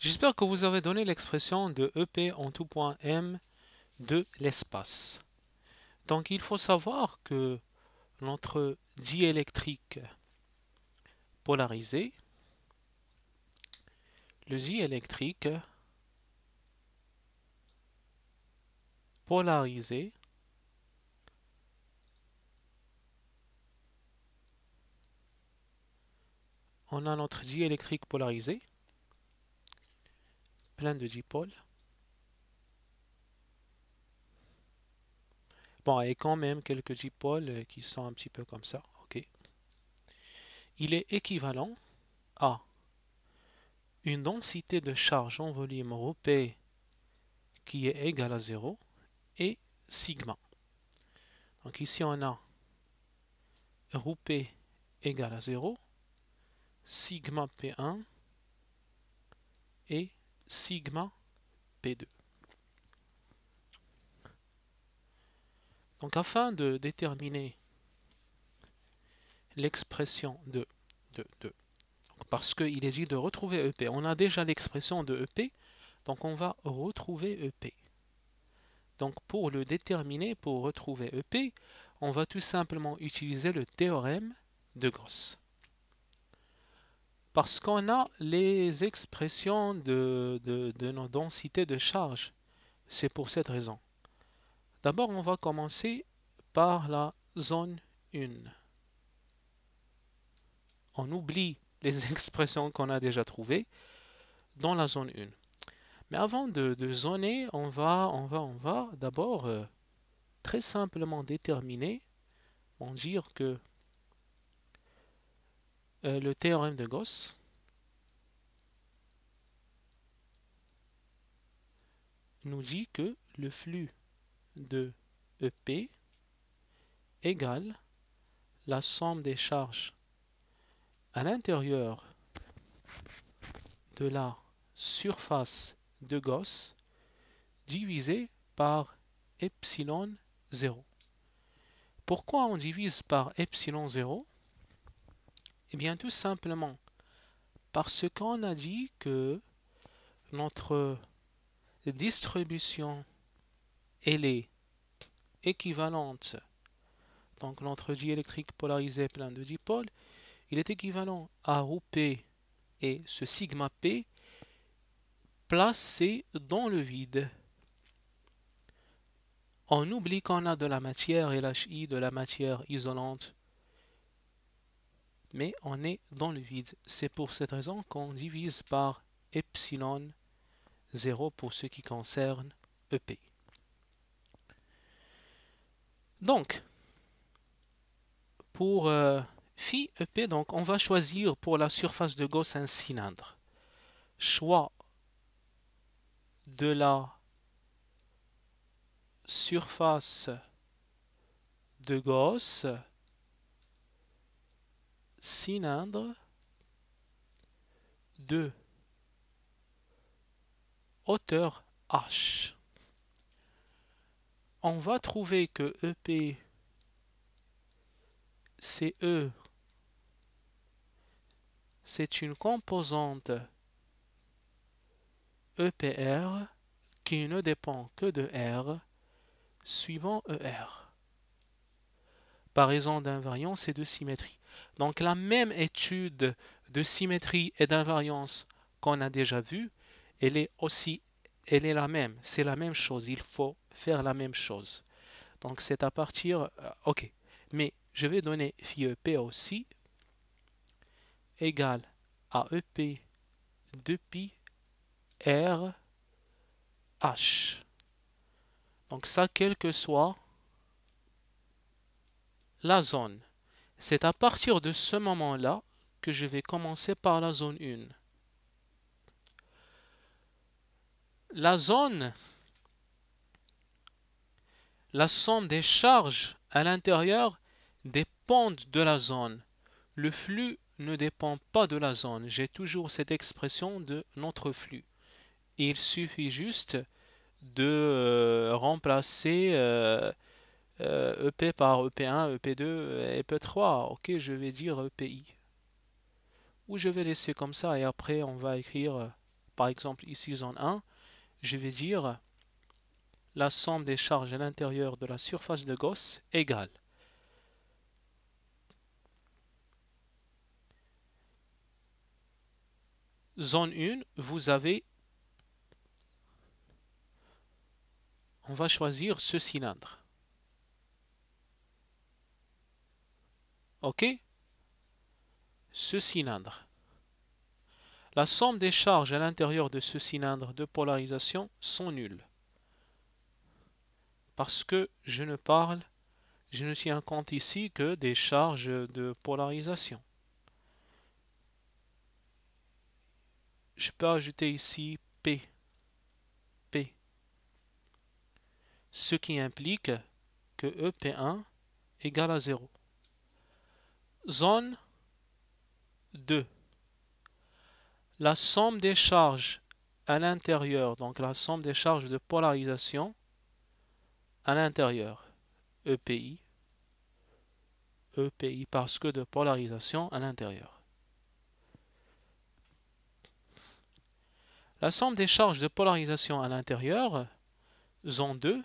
J'espère que vous avez donné l'expression de EP en tout point M de l'espace. Donc il faut savoir que notre diélectrique polarisé, le diélectrique polarisé on a notre diélectrique polarisé plein de dipôles. Bon, et quand même quelques dipôles euh, qui sont un petit peu comme ça. OK. Il est équivalent à une densité de charge en volume rho qui est égale à 0 et sigma. Donc ici on a rho égale à 0, sigma P1 et sigma P2. Donc afin de déterminer l'expression de, de, parce qu'il est dit de retrouver EP, on a déjà l'expression de EP, donc on va retrouver EP. Donc pour le déterminer, pour retrouver EP, on va tout simplement utiliser le théorème de Gauss parce qu'on a les expressions de, nos densités de charge. C'est pour cette raison. D'abord, on va commencer par la zone 1. On oublie les expressions qu'on a déjà trouvées dans la zone 1. Mais avant de, zoner, on va, on va, on va d'abord euh, très simplement déterminer, on dire que euh, le théorème de Gauss. nous dit que le flux de EP égale la somme des charges à l'intérieur de la surface de Gauss divisée par epsilon 0. Pourquoi on divise par epsilon 0 eh bien, tout simplement, parce qu'on a dit que notre distribution, elle est équivalente. Donc, notre diélectrique polarisé plein de dipôles, il est équivalent à P et ce sigma P placé dans le vide. On oublie qu'on a de la matière LHI, de la matière isolante, mais on est dans le vide. C'est pour cette raison qu'on divise par epsilon 0 pour ce qui concerne EP. Donc, pour euh, phi EP, donc, on va choisir pour la surface de Gauss un cylindre. Choix de la surface de Gauss cylindre, de Hauteur H. On va trouver que EP, e, c'est une composante EPR qui ne dépend que de R suivant ER. Par raison d'invariance et de symétrie. Donc la même étude de symétrie et d'invariance qu'on a déjà vue, elle est aussi elle est la même, c'est la même chose, il faut faire la même chose. Donc c'est à partir, euh, ok, mais je vais donner e phi aussi égal à EP de pi R H. Donc ça, quelle que soit la zone. C'est à partir de ce moment-là que je vais commencer par la zone 1. La zone, la somme des charges à l'intérieur dépend de la zone. Le flux ne dépend pas de la zone. J'ai toujours cette expression de notre flux. Il suffit juste de euh, remplacer euh, EP euh, e par EP1, EP2, EP3. Ok, je vais dire EPI. Ou je vais laisser comme ça et après on va écrire, euh, par exemple ici zone 1, je vais dire la somme des charges à l'intérieur de la surface de Gauss égale zone 1, vous avez, on va choisir ce cylindre. OK Ce cylindre. La somme des charges à l'intérieur de ce cylindre de polarisation sont nulles. Parce que je ne parle, je ne tiens compte ici que des charges de polarisation. Je peux ajouter ici P. P. Ce qui implique que EP1 égale à 0 zone 2. La somme des charges à l'intérieur, donc la somme des charges de polarisation à l'intérieur, EPI, EPI parce que de polarisation à l'intérieur. La somme des charges de polarisation à l'intérieur, zone 2,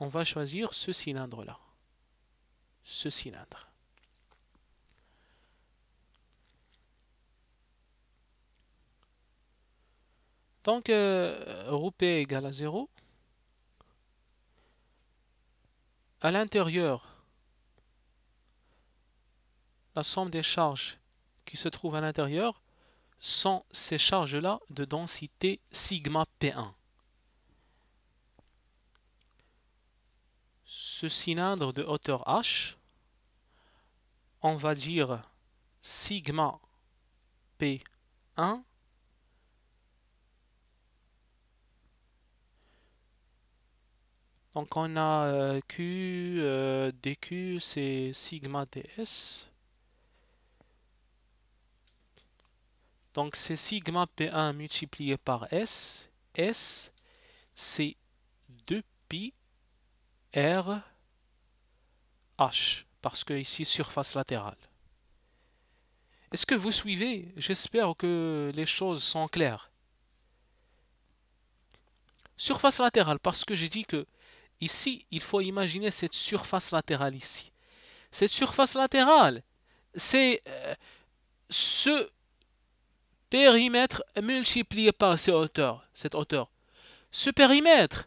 on va choisir ce cylindre-là, ce cylindre. Donc, roupé ρp égale à 0. À l'intérieur, la somme des charges qui se trouvent à l'intérieur sont ces charges-là de densité sigma P1. Ce cylindre de hauteur H, on va dire sigma P1 Donc on a euh, Q, euh, DQ, c'est sigma DS. Donc c'est sigma P1 multiplié par S. S, c'est 2pi R H, parce que ici surface latérale. Est-ce que vous suivez J'espère que les choses sont claires. Surface latérale, parce que j'ai dit que Ici, il faut imaginer cette surface latérale ici. Cette surface latérale, c'est euh, ce périmètre multiplié par cette hauteur, cette hauteur. Ce périmètre.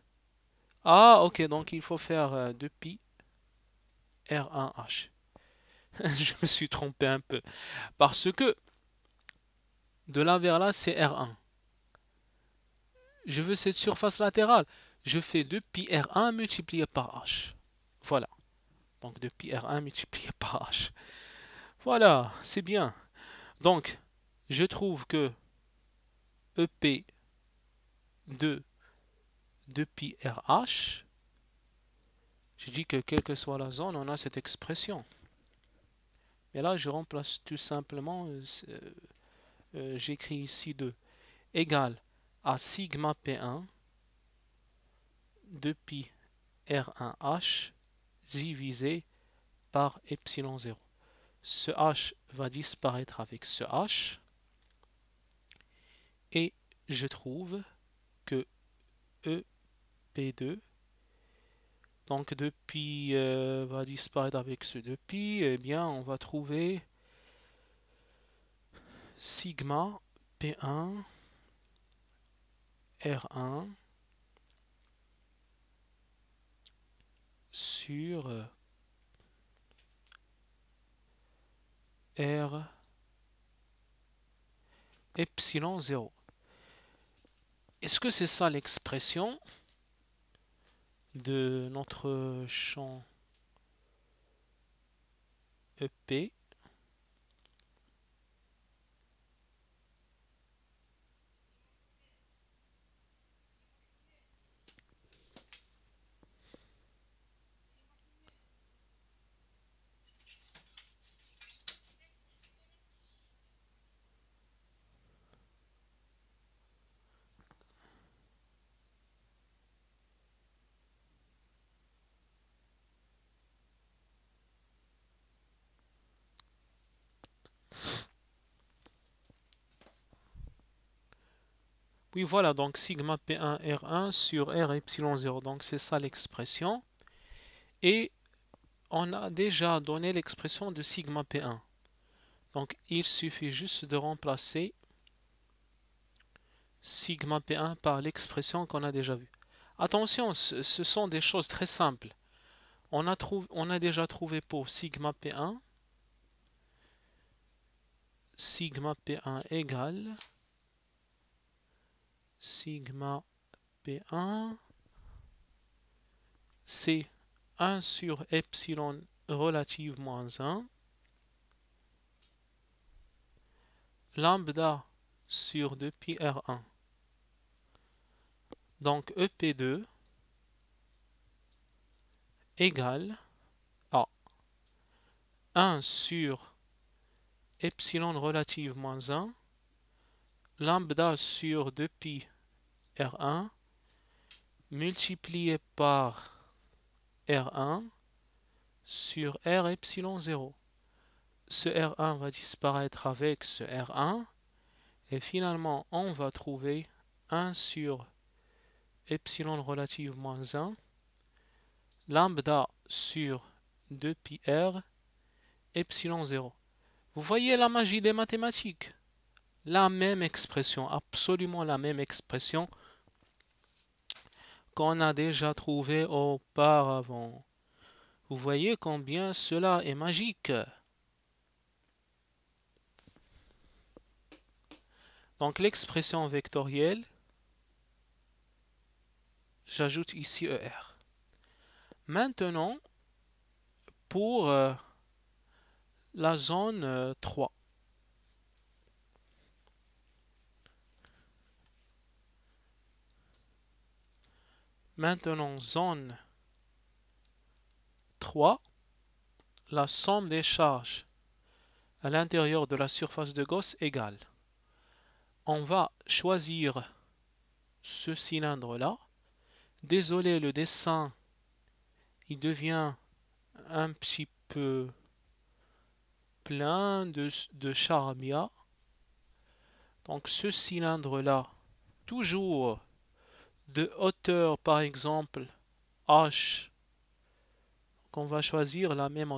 Ah, ok, donc il faut faire 2pi euh, R1H. Je me suis trompé un peu. Parce que de là vers là, c'est R1. Je veux cette surface latérale je fais 2πr1 multiplié par h. Voilà. Donc 2πr1 multiplié par h. Voilà, c'est bien. Donc, je trouve que EP 2 2πrh, J'ai dit que quelle que soit la zone, on a cette expression. Mais là, je remplace tout simplement, euh, euh, j'écris ici 2 égale à sigma P1 2 π R1H divisé par epsilon 0. Ce H va disparaître avec ce H. Et je trouve que EP2, donc 2π euh, va disparaître avec ce 2π, et eh bien on va trouver sigma P1 R1 R epsilon 0. Est-ce que c'est ça l'expression de notre champ e EP Oui, voilà, donc sigma P1 R1 sur R epsilon 0. Donc c'est ça l'expression. Et on a déjà donné l'expression de sigma P1. Donc il suffit juste de remplacer sigma P1 par l'expression qu'on a déjà vue. Attention, ce sont des choses très simples. On a, on a déjà trouvé pour sigma P1 sigma P1 égale sigma P1, c'est 1 sur epsilon relative moins 1, lambda sur 2pi R1. Donc EP2 égale à 1 sur epsilon relative moins 1, lambda sur 2pi R1 multiplié par R1 sur R epsilon 0. Ce R1 va disparaître avec ce R1 et finalement on va trouver 1 sur epsilon relative moins 1 lambda sur 2pi R epsilon 0. Vous voyez la magie des mathématiques La même expression, absolument la même expression qu'on a déjà trouvé auparavant. Vous voyez combien cela est magique. Donc l'expression vectorielle, j'ajoute ici ER. Maintenant, pour euh, la zone 3, euh, Maintenant, zone 3, la somme des charges à l'intérieur de la surface de Gauss égale. On va choisir ce cylindre-là. Désolé, le dessin, il devient un petit peu plein de, de Donc ce cylindre-là, toujours de hauteur, par exemple, H, qu'on va choisir la même hauteur.